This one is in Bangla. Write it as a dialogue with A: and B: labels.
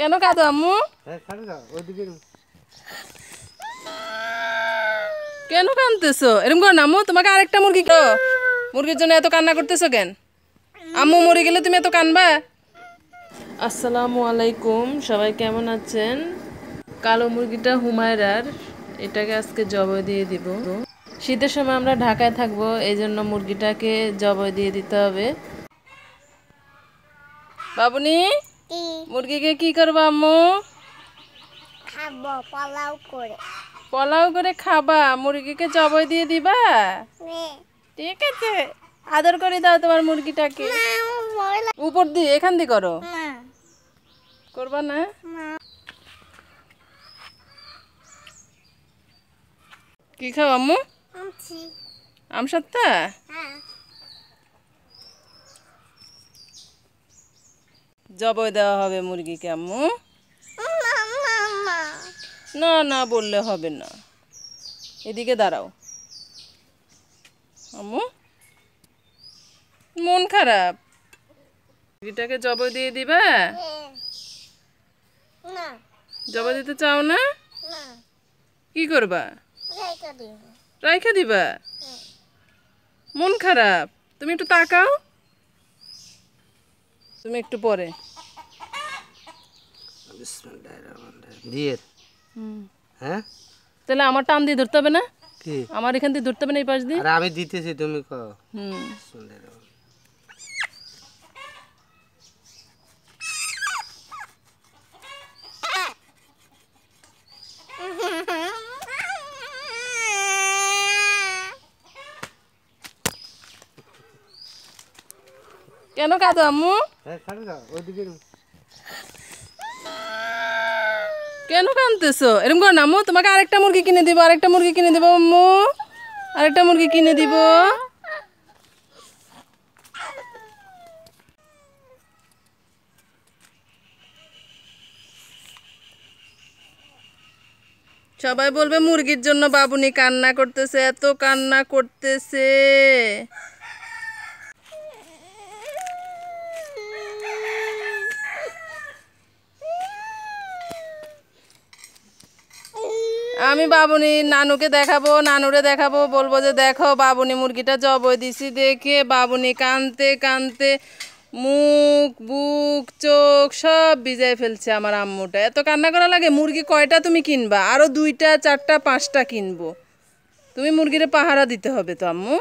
A: কেন কাঁদো আম্মু হ্যাঁ, কেন কাঁদতেছো এরকম করো না তোমাকে আরেকটা মুরগি মুরগির জন্য এত কান্না করতেছো কেন আম্মু মরে গেলে তুমি এত কানবা আসসালামু আলাইকুম সবাই কেমন আছেন কালো মুরগিটা হুমায়রার এটাকে আজকে জবাই দিয়ে দিব শীতের সময় আমরা ঢাকায় থাকবো এই জন্য মুরগিটাকে জবাই দিয়ে দিতে হবে বাবুনি মুরগিকে কি করবা আম্মু পলাও করে করে খাবা মুরগিকে জবাই দিয়ে দিবা ঠিক আছে আদর করে দাও তোমার মুরগিটাকে উপর দিয়ে এখান দিয়ে করো করবা না কি খাও আম্মু আমসত্তা হ্যাঁ জবই দেওয়া হবে মুরগি কেমন না না বললে হবে না এদিকে দাঁড়াও আম্মু মন খারাপ মুরগিটাকে জব দিয়ে দিবা জব দিতে চাও না কি করবা রাইখা দিবা মন খারাপ তুমি একটু তাকাও তুমি একটু পরে দিয়ে হ্যাঁ তাহলে আমার টান দিয়ে ধরতে হবে না কি আমার এখান দিয়ে ধরতে হবে না এই পাশ দিয়ে আমি দিতেছি তুমি ক হুম কেন কাজ আম্মু হ্যাঁ, ওইদিকে কেন কানতেছো এরকম করো না মো তোমাকে আরেকটা মুরগি কিনে দিব আরেকটা মুরগি কিনে দিব মো আরেকটা মুরগি কিনে দিব সবাই বলবে মুরগির জন্য বাবুনি কান্না করতেছে এত কান্না করতেছে আমি বাবুনি নানুকে দেখাবো নানুরে দেখাবো বলবো যে দেখো বাবুনি মুরগিটা জবই দিছি দেখে বাবুনি কানতে কানতে মুখ বুক চোখ সব ভিজায় ফেলছে আমার আম্মুটা এত কান্না করা লাগে মুরগি কয়টা তুমি কিনবা আরও দুইটা চারটা পাঁচটা কিনবো তুমি মুরগিরে পাহারা দিতে হবে তো আম্মু